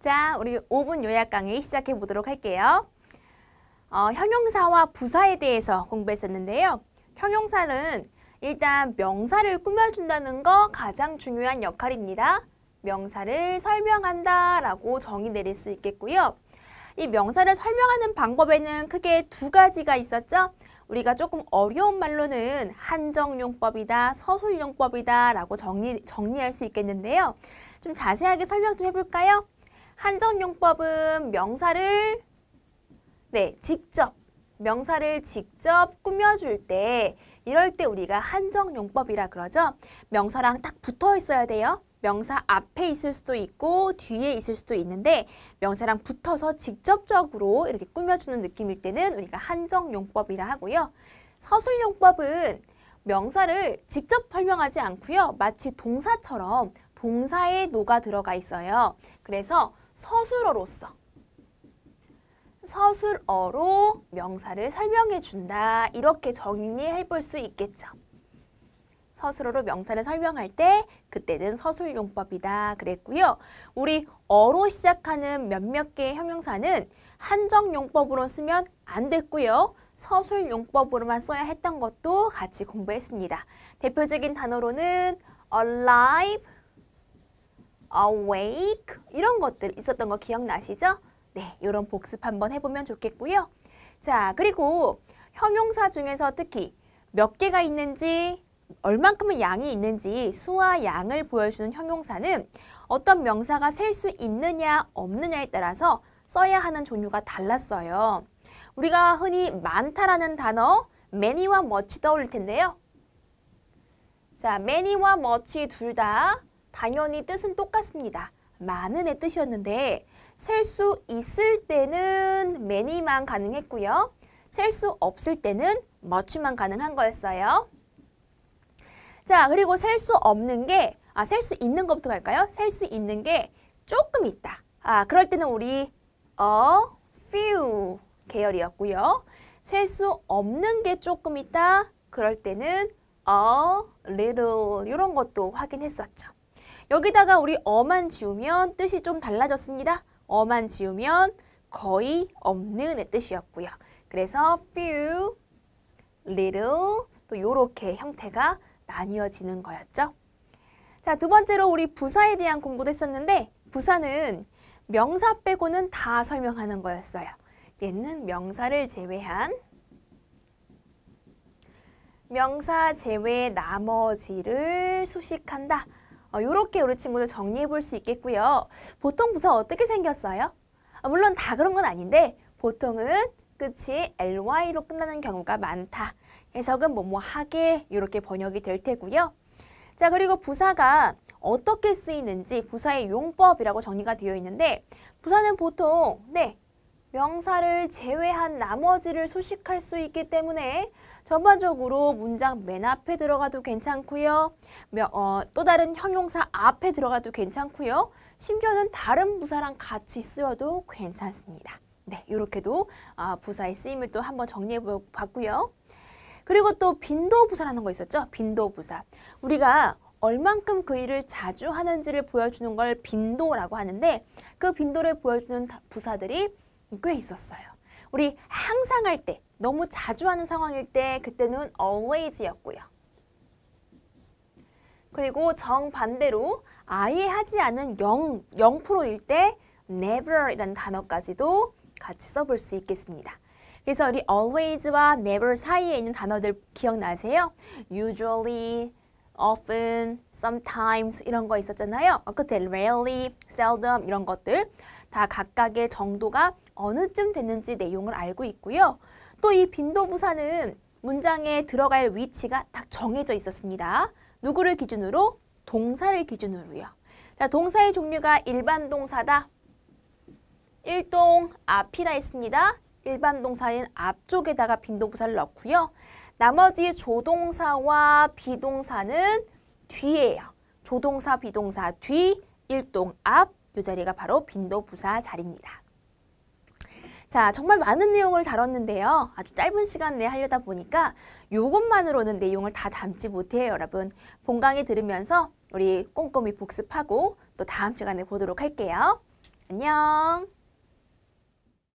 자, 우리 5분 요약 강의 시작해 보도록 할게요. 어, 형용사와 부사에 대해서 공부했었는데요. 형용사는 일단 명사를 꾸며준다는 거 가장 중요한 역할입니다. 명사를 설명한다 라고 정의 내릴 수 있겠고요. 이 명사를 설명하는 방법에는 크게 두 가지가 있었죠. 우리가 조금 어려운 말로는 한정용법이다, 서술용법이다 라고 정리, 정리할 수 있겠는데요. 좀 자세하게 설명 좀 해볼까요? 한정용법은 명사를 네, 직접 명사를 직접 꾸며줄 때 이럴 때 우리가 한정용법이라 그러죠. 명사랑 딱 붙어 있어야 돼요. 명사 앞에 있을 수도 있고 뒤에 있을 수도 있는데 명사랑 붙어서 직접적으로 이렇게 꾸며주는 느낌일 때는 우리가 한정용법이라 하고요. 서술용법은 명사를 직접 설명하지 않고요. 마치 동사처럼 동사에 녹아 들어가 있어요. 그래서 서술어로서 서술어로 명사를 설명해 준다. 이렇게 정리해 볼 수 있겠죠. 서술어로 명사를 설명할 때 그때는 서술용법이다 그랬고요. 우리 어로 시작하는 몇몇 개의 형용사는 한정용법으로 쓰면 안 됐고요. 서술용법으로만 써야 했던 것도 같이 공부했습니다. 대표적인 단어로는 alive, awake 이런 것들 있었던 거 기억나시죠? 네, 이런 복습 한번 해보면 좋겠고요. 자, 그리고 형용사 중에서 특히 몇 개가 있는지 얼만큼의 양이 있는지 수와 양을 보여주는 형용사는 어떤 명사가 셀 수 있느냐 없느냐에 따라서 써야 하는 종류가 달랐어요. 우리가 흔히 많다라는 단어 many와 much 떠올릴 텐데요. 자, many와 much 둘다 당연히 뜻은 똑같습니다. 많은의 뜻이었는데 셀 수 있을 때는 many만 가능했고요. 셀 수 없을 때는 much만 가능한 거였어요. 자, 그리고 셀 수 없는 게, 아, 셀 수 있는 것부터 갈까요? 셀 수 있는 게 조금 있다. 아, 그럴 때는 우리 a few 계열이었고요. 셀 수 없는 게 조금 있다. 그럴 때는 a little 이런 것도 확인했었죠. 여기다가 우리 어만 지우면 뜻이 좀 달라졌습니다. 어만 지우면 거의 없는의 뜻이었고요. 그래서 few, little 또 이렇게 형태가 나뉘어지는 거였죠. 자, 두 번째로 우리 부사에 대한 공부도 했었는데 부사는 명사 빼고는 다 설명하는 거였어요. 얘는 명사를 제외한 명사 제외 나머지를 수식한다 이렇게 어, 우리 친구들 정리해 볼 수 있겠고요. 보통 부사 어떻게 생겼어요? 어, 물론 다 그런 건 아닌데 보통은 끝이 ly로 끝나는 경우가 많다. 해석은 뭐뭐 뭐 하게 이렇게 번역이 될 테고요. 자 그리고 부사가 어떻게 쓰이는지 부사의 용법이라고 정리가 되어 있는데 부사는 보통 네 명사를 제외한 나머지를 수식할 수 있기 때문에 전반적으로 문장 맨 앞에 들어가도 괜찮고요. 어, 또 다른 형용사 앞에 들어가도 괜찮고요. 심지어는 다른 부사랑 같이 쓰여도 괜찮습니다. 네, 이렇게도 아, 부사의 쓰임을 또 한번 정리해 봤고요. 그리고 또 빈도부사라는 거 있었죠? 빈도부사. 우리가 얼만큼 그 일을 자주 하는지를 보여주는 걸 빈도라고 하는데 그 빈도를 보여주는 부사들이 꽤 있었어요. 우리 항상 할 때, 너무 자주 하는 상황일 때 그때는 always였고요. 그리고 정반대로 아예 하지 않은 0, 0%일 때 n e v e r 라는 단어까지도 같이 써볼 수 있겠습니다. 그래서 우리 always와 never 사이에 있는 단어들 기억나세요? usually, often, sometimes 이런 거 있었잖아요. 어, 끝에 rarely, seldom 이런 것들 다 각각의 정도가 어느쯤 됐는지 내용을 알고 있고요. 또 이 빈도부사는 문장에 들어갈 위치가 딱 정해져 있었습니다. 누구를 기준으로? 동사를 기준으로요. 자, 동사의 종류가 일반 동사다. 일동 앞이라 했습니다. 일반 동사인 앞쪽에다가 빈도부사를 넣고요. 나머지 조동사와 비동사는 뒤에요. 조동사, 비동사 뒤, 일동 앞, 이 자리가 바로 빈도부사 자리입니다. 자, 정말 많은 내용을 다뤘는데요. 아주 짧은 시간 내에 하려다 보니까 요것만으로는 내용을 다 담지 못해요, 여러분. 본강의 들으면서 우리 꼼꼼히 복습하고 또 다음 시간에 보도록 할게요. 안녕!